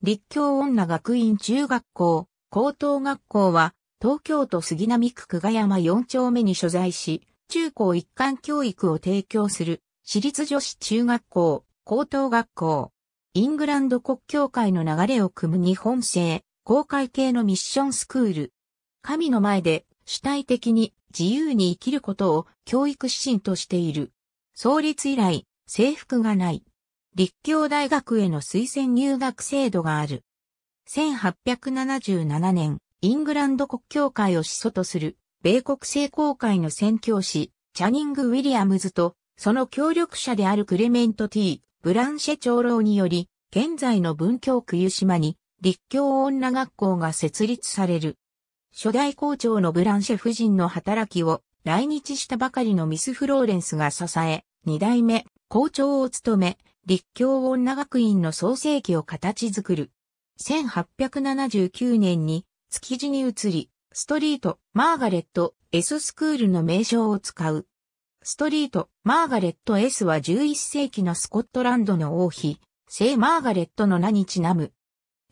立教女学院中学校、高等学校は、東京都杉並区久我山4丁目に所在し、中高一貫教育を提供する、私立女子中学校、高等学校。イングランド国教会の流れを組む日本製、公開系のミッションスクール。神の前で主体的に自由に生きることを教育指針としている。創立以来、制服がない。立教大学への推薦入学制度がある。1877年、イングランド国教会を始祖とする、米国聖公会の宣教師、チャニング・ウィリアムズと、その協力者であるクレメント・ティブランシェ長老により、現在の文教区湯島に、立教女学校が設立される。初代校長のブランシェ夫人の働きを来日したばかりのミス・フローレンスが支え、二代目校長を務め、立教女学院の創世記を形作る。1879年に築地に移り、ストリート、マーガレット、S スクールの名称を使う。ストリート、マーガレット S は11世紀のスコットランドの王妃、聖マーガレットの名にちなむ。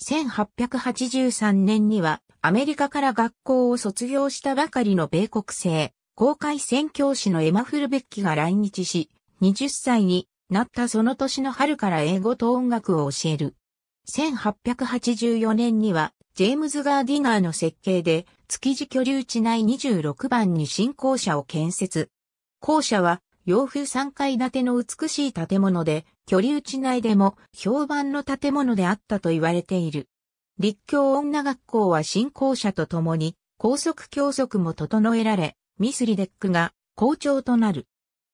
1883年にはアメリカから学校を卒業したばかりの米国生、公開宣教師のエマ・フルベッキが来日し、20歳になったその年の春から英語と音楽を教える。1884年には、ジェームズ・ガーディナーの設計で、築地居留地内26番に新校舎を建設。校舎は、洋風3階建ての美しい建物で、居留地内でも評判の建物であったと言われている。立教女学校は新校舎とともに、高速教則も整えられ、ミスリデックが校長となる。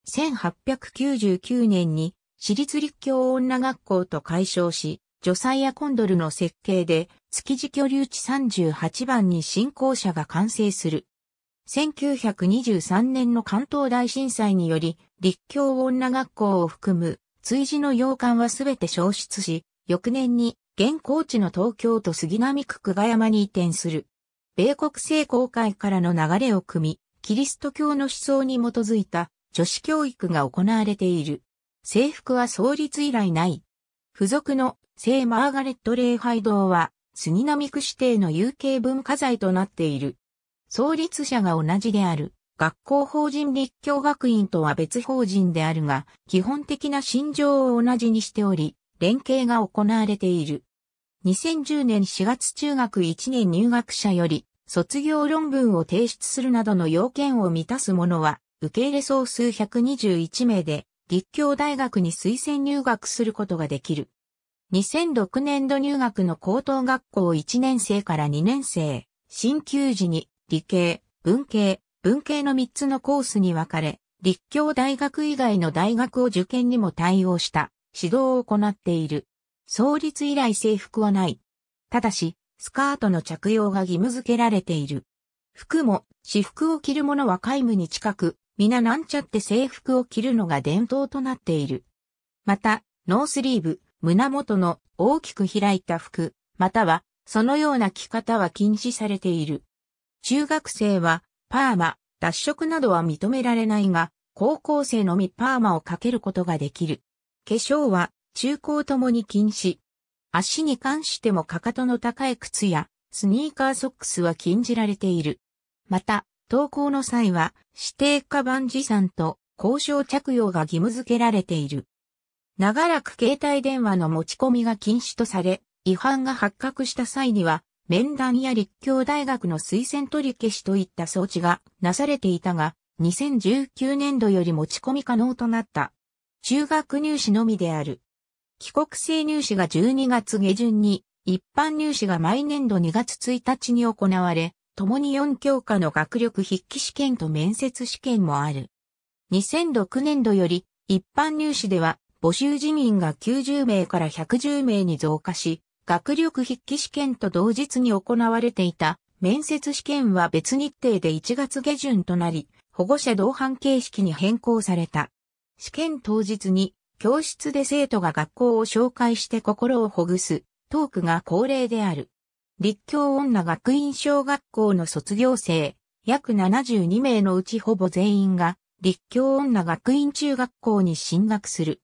1899年に私立立教女学校と解消し、女祭やコンドルの設計で築地居留地38番に新校舎が完成する。1923年の関東大震災により、立教女学校を含む追事の洋館はすべて消失し、翌年に現校地の東京都杉並区久我山に移転する。米国聖公会からの流れを組み、キリスト教の思想に基づいた女子教育が行われている。制服は創立以来ない。付属の聖マーガレット礼拝堂は杉並区指定の有形文化財となっている。創立者が同じである。学校法人立教学院とは別法人であるが、基本的な心情を同じにしており、連携が行われている。2010年4月中学1年入学者より、卒業論文を提出するなどの要件を満たす者は、受け入れ総数121名で、立教大学に推薦入学することができる。2006年度入学の高等学校1年生から2年生、新旧時に理系、文系、文系の3つのコースに分かれ、立教大学以外の大学を受験にも対応した指導を行っている。創立以来制服はない。ただし、スカートの着用が義務付けられている。服も、私服を着る者は皆無に近く、皆なんちゃって制服を着るのが伝統となっている。また、ノースリーブ、胸元の大きく開いた服、または、そのような着方は禁止されている。中学生は、パーマ、脱色などは認められないが、高校生のみパーマをかけることができる。化粧は、中高ともに禁止。足に関してもかかとの高い靴や、スニーカーソックスは禁じられている。また、投稿の際は指定カバン持参と交渉着用が義務付けられている。長らく携帯電話の持ち込みが禁止とされ、違反が発覚した際には、面談や立教大学の推薦取り消しといった装置がなされていたが、2019年度より持ち込み可能となった。中学入試のみである。帰国制入試が12月下旬に、一般入試が毎年度2月1日に行われ、共に4教科の学力筆記試験と面接試験もある。2006年度より一般入試では募集人員が90名から110名に増加し、学力筆記試験と同日に行われていた面接試験は別日程で1月下旬となり、保護者同伴形式に変更された。試験当日に教室で生徒が学校を紹介して心をほぐすトークが恒例である。立教女学院小学校の卒業生、約72名のうちほぼ全員が、立教女学院中学校に進学する。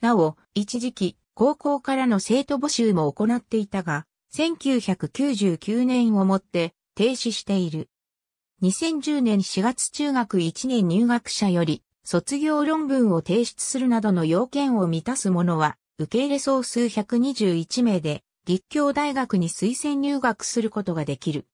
なお、一時期、高校からの生徒募集も行っていたが、1999年をもって停止している。2010年4月中学1年入学者より卒業論文を提出するなどの要件を満たす者は受け入れ総数121名で立教大学に推薦入学することができる。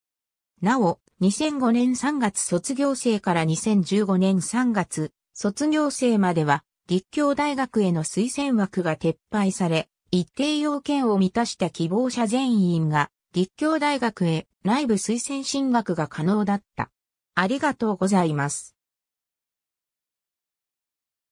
なお、2005年3月卒業生から2015年3月卒業生までは、立教大学への推薦枠が撤廃され、一定要件を満たした希望者全員が、立教大学へ内部推薦進学が可能だった。ありがとうございます。